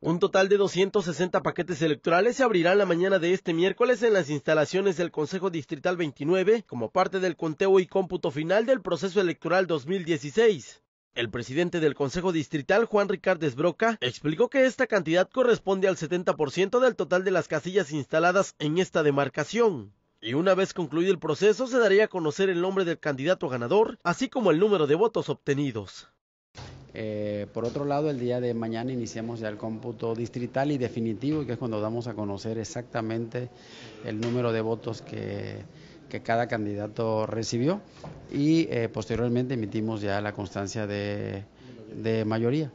Un total de 260 paquetes electorales se abrirán la mañana de este miércoles en las instalaciones del Consejo Distrital 29 como parte del conteo y cómputo final del proceso electoral 2016. El presidente del Consejo Distrital, Juan Ricardo Broca, explicó que esta cantidad corresponde al 70% del total de las casillas instaladas en esta demarcación y una vez concluido el proceso se daría a conocer el nombre del candidato ganador, así como el número de votos obtenidos. Eh, por otro lado, el día de mañana iniciamos ya el cómputo distrital y definitivo, que es cuando damos a conocer exactamente el número de votos que, cada candidato recibió y eh, posteriormente emitimos ya la constancia de mayoría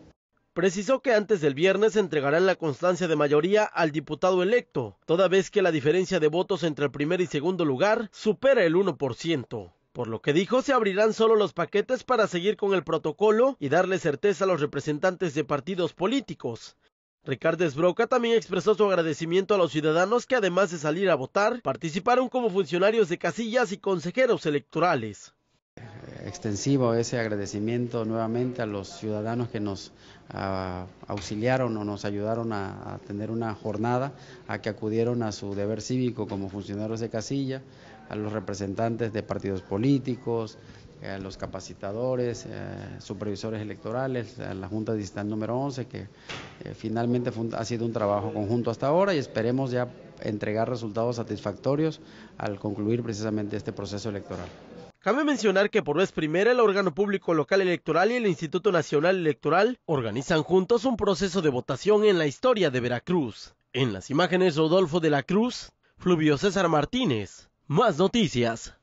precisó que antes del viernes entregarán la constancia de mayoría al diputado electo, toda vez que la diferencia de votos entre el primer y segundo lugar supera el 1%. Por lo que dijo, se abrirán solo los paquetes para seguir con el protocolo y darle certeza a los representantes de partidos políticos. Ricardo Esbroca también expresó su agradecimiento a los ciudadanos que además de salir a votar, participaron como funcionarios de casillas y consejeros electorales extensivo ese agradecimiento nuevamente a los ciudadanos que nos ah, auxiliaron o nos ayudaron a, tener una jornada, a que acudieron a su deber cívico como funcionarios de casilla, a los representantes de partidos políticos, eh, a los capacitadores, eh, supervisores electorales, a la Junta Digital número 11, que eh, finalmente ha sido un trabajo conjunto hasta ahora y esperemos ya entregar resultados satisfactorios al concluir precisamente este proceso electoral. Cabe mencionar que por vez primera el órgano público local electoral y el Instituto Nacional Electoral organizan juntos un proceso de votación en la historia de Veracruz. En las imágenes Rodolfo de la Cruz, Fluvio César Martínez. Más noticias.